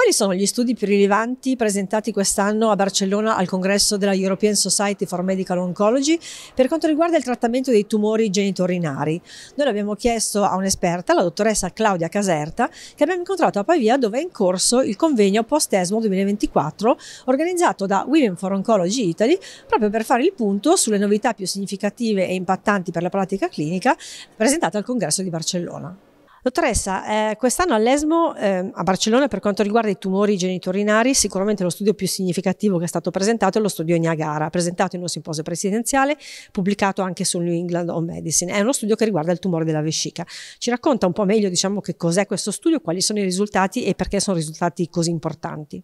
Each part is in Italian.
Quali sono gli studi più rilevanti presentati quest'anno a Barcellona al congresso della European Society for Medical Oncology per quanto riguarda il trattamento dei tumori genitorinari? Noi l'abbiamo chiesto a un'esperta, la dottoressa Claudia Caserta, che abbiamo incontrato a Pavia dove è in corso il convegno Post-ESMO 2024 organizzato da Women for Oncology Italy proprio per fare il punto sulle novità più significative e impattanti per la pratica clinica presentate al congresso di Barcellona. Dottoressa, eh, quest'anno all'ESMO eh, a Barcellona per quanto riguarda i tumori genitorinari, sicuramente lo studio più significativo che è stato presentato è lo studio Niagara, presentato in un simposio presidenziale, pubblicato anche su New England on Medicine. È uno studio che riguarda il tumore della vescica. Ci racconta un po' meglio diciamo, che cos'è questo studio, quali sono i risultati e perché sono risultati così importanti.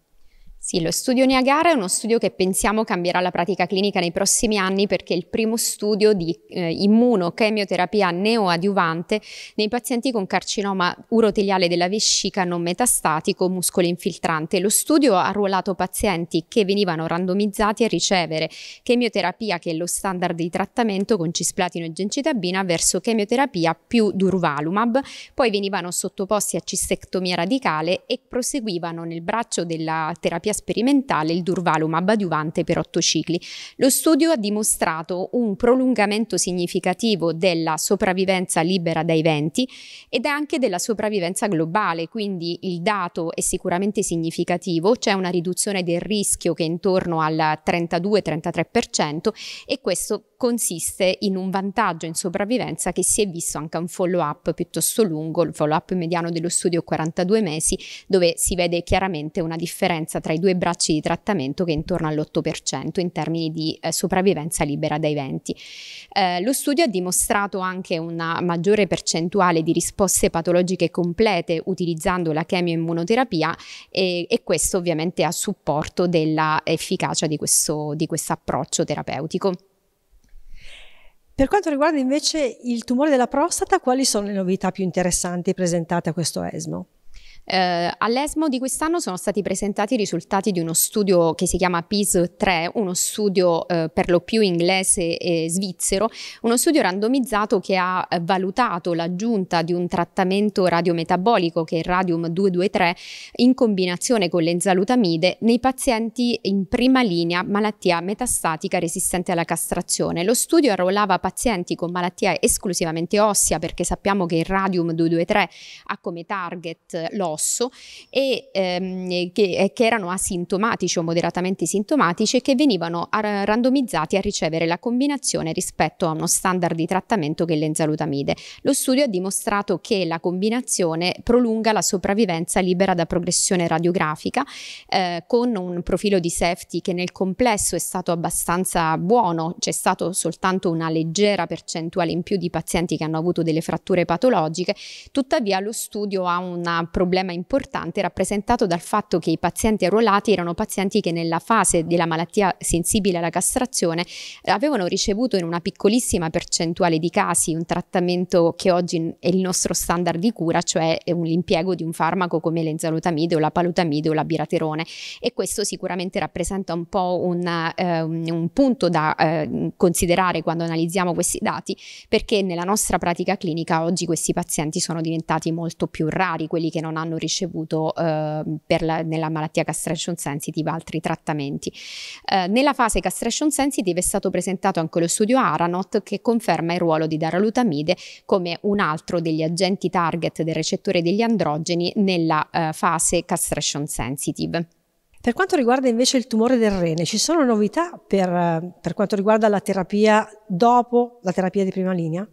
Sì, lo studio Niagara è uno studio che pensiamo cambierà la pratica clinica nei prossimi anni perché è il primo studio di eh, immunochemioterapia neoadiuvante nei pazienti con carcinoma uroteliale della vescica non metastatico muscolo infiltrante. Lo studio ha ruolato pazienti che venivano randomizzati a ricevere chemioterapia che è lo standard di trattamento con cisplatino e gencitabina verso chemioterapia più durvalumab, poi venivano sottoposti a cistectomia radicale e proseguivano nel braccio della terapia sperimentale il Durvalum abadiuvante per otto cicli. Lo studio ha dimostrato un prolungamento significativo della sopravvivenza libera dai venti ed anche della sopravvivenza globale, quindi il dato è sicuramente significativo, c'è una riduzione del rischio che è intorno al 32-33% e questo consiste in un vantaggio in sopravvivenza che si è visto anche a un follow up piuttosto lungo, il follow up mediano dello studio 42 mesi, dove si vede chiaramente una differenza tra i i due bracci di trattamento che è intorno all'8% in termini di eh, sopravvivenza libera dai venti. Eh, lo studio ha dimostrato anche una maggiore percentuale di risposte patologiche complete utilizzando la chemioimmunoterapia e, e questo ovviamente a supporto dell'efficacia di questo di approccio terapeutico. Per quanto riguarda invece il tumore della prostata, quali sono le novità più interessanti presentate a questo ESMO? Eh, All'ESMO di quest'anno sono stati presentati i risultati di uno studio che si chiama PIS 3, uno studio eh, per lo più inglese e svizzero, uno studio randomizzato che ha valutato l'aggiunta di un trattamento radiometabolico che è il radium 223 in combinazione con l'enzalutamide nei pazienti in prima linea malattia metastatica resistente alla castrazione. Lo studio arruolava pazienti con malattia esclusivamente ossea perché sappiamo che il radium 223 ha come target l'osso rosso e ehm, che, eh, che, erano asintomatici o moderatamente sintomatici e che venivano a randomizzati a ricevere la combinazione rispetto a uno standard di trattamento che è l'enzalutamide. Lo studio ha dimostrato che la combinazione prolunga la sopravvivenza libera da progressione radiografica eh, con un profilo di safety che nel complesso è stato abbastanza buono, c'è stato soltanto una leggera percentuale in più di pazienti che hanno avuto delle fratture patologiche, tuttavia lo studio ha un problema problema importante rappresentato dal fatto che i pazienti arruolati erano pazienti che nella fase della malattia sensibile alla castrazione eh, avevano ricevuto in una piccolissima percentuale di casi un trattamento che oggi è il nostro standard di cura, cioè l'impiego di un farmaco come l'enzalutamide o la palutamide o la biraterone e questo sicuramente rappresenta un po' una, eh, un punto da eh, considerare quando analizziamo questi dati perché nella nostra pratica clinica oggi questi pazienti sono diventati molto più rari, quelli che non hanno hanno ricevuto eh, la, nella malattia castration sensitive altri trattamenti. Eh, nella fase castration sensitive è stato presentato anche lo studio Aranot che conferma il ruolo di daralutamide come un altro degli agenti target del recettore degli androgeni nella eh, fase castration sensitive. Per quanto riguarda invece il tumore del rene, ci sono novità per, per quanto riguarda la terapia dopo la terapia di prima linea?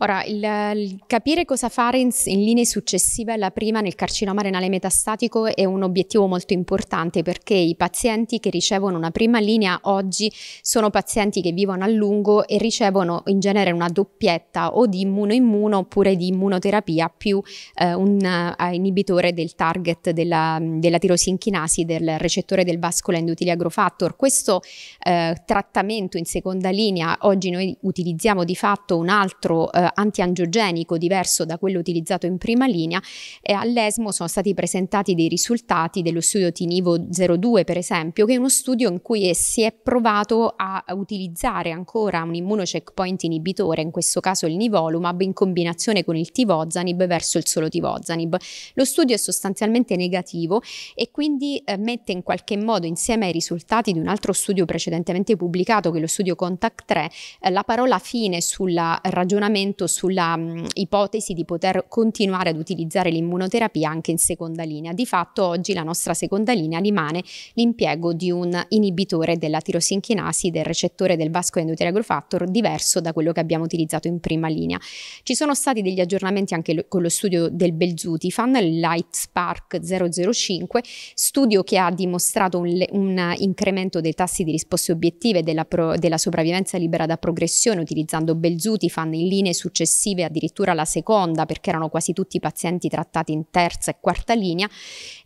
Ora, il, il capire cosa fare in, in linee successive alla prima nel carcinoma renale metastatico è un obiettivo molto importante perché i pazienti che ricevono una prima linea oggi sono pazienti che vivono a lungo e ricevono in genere una doppietta o di immuno-immuno oppure di immunoterapia più eh, un uh, inibitore del target della, della tirosinchinasi del recettore del vascolo endotelial growth Questo eh, trattamento in seconda linea oggi noi utilizziamo di fatto un altro eh, eh, antiangiogenico diverso da quello utilizzato in prima linea e all'ESMO sono stati presentati dei risultati dello studio Tinivo 02 per esempio, che è uno studio in cui si è provato a utilizzare ancora un immunocheckpoint inibitore, in questo caso il nivolumab, in combinazione con il tivozanib verso il solo tivozanib. Lo studio è sostanzialmente negativo e quindi eh, mette in qualche modo insieme ai risultati di un altro studio precedentemente pubblicato, che è lo studio Contact 3, eh, la parola fine sul ragionamento appunto sulla mh, mm, ipotesi di poter continuare ad utilizzare l'immunoterapia anche in seconda linea. Di fatto oggi la nostra seconda linea rimane l'impiego di un inibitore della tirosinchinasi del recettore del vascoendothelial factor diverso da quello che abbiamo utilizzato in prima linea. Ci sono stati degli aggiornamenti anche lo, con lo studio del Belzutifan, il LightSpark 005, studio che ha dimostrato un, un incremento dei tassi di risposte obiettive della, pro, della sopravvivenza libera da progressione utilizzando Belzutifan in linee su successive, addirittura la seconda, perché erano quasi tutti i pazienti trattati in terza e quarta linea,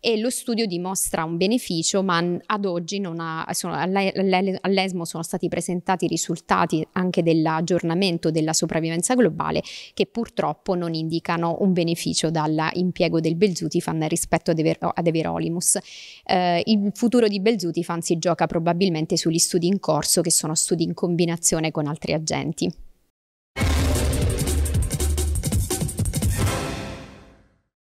e lo studio dimostra un beneficio, ma ad oggi ha, sono, all'ESMO sono stati presentati i risultati anche dell'aggiornamento della sopravvivenza globale, che purtroppo non indicano un beneficio dall'impiego del Belzutifan rispetto ad, Ever- ad Everolimus. Eh, il futuro di Belzutifan si gioca probabilmente sugli studi in corso, che sono studi in combinazione con altri agenti.